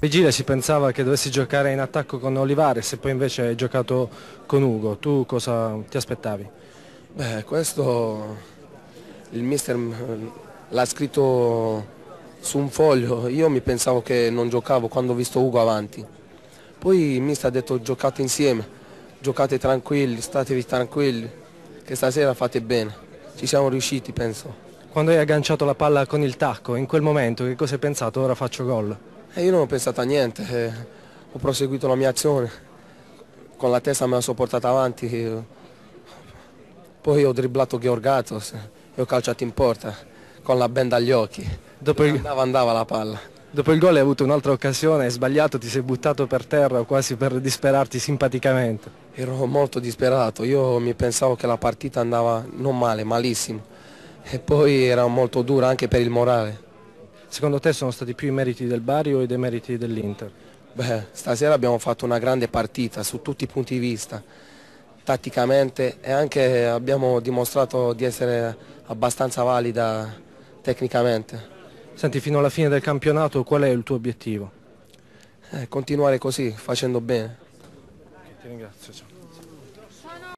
Vigile si pensava che dovessi giocare in attacco con Olivares e poi invece hai giocato con Ugo, tu cosa ti aspettavi? Beh, questo il mister mm, l'ha scritto su un foglio, io mi pensavo che non giocavo quando ho visto Ugo avanti, poi il mister ha detto giocate insieme, giocate tranquilli, statevi tranquilli, che stasera fate bene, ci siamo riusciti penso. Quando hai agganciato la palla con il tacco, in quel momento che cosa hai pensato? Ora faccio gol. E eh, io non ho pensato a niente, eh, ho proseguito la mia azione, con la testa me la sono portata avanti, poi ho dribblato Gheorgatos e ho calciato in porta con la benda agli occhi, Dopo il... andava andava la palla. Dopo il gol hai avuto un'altra occasione, hai sbagliato, ti sei buttato per terra quasi per disperarti simpaticamente. Ero molto disperato, io mi pensavo che la partita andava non male, malissimo e poi era molto dura anche per il morale. Secondo te sono stati più i meriti del Bari o i demeriti dell'Inter? Beh, stasera abbiamo fatto una grande partita su tutti i punti di vista, tatticamente e anche abbiamo dimostrato di essere abbastanza valida tecnicamente. Senti, fino alla fine del campionato qual è il tuo obiettivo? Eh, continuare così, facendo bene. Ti ringrazio. Ciao.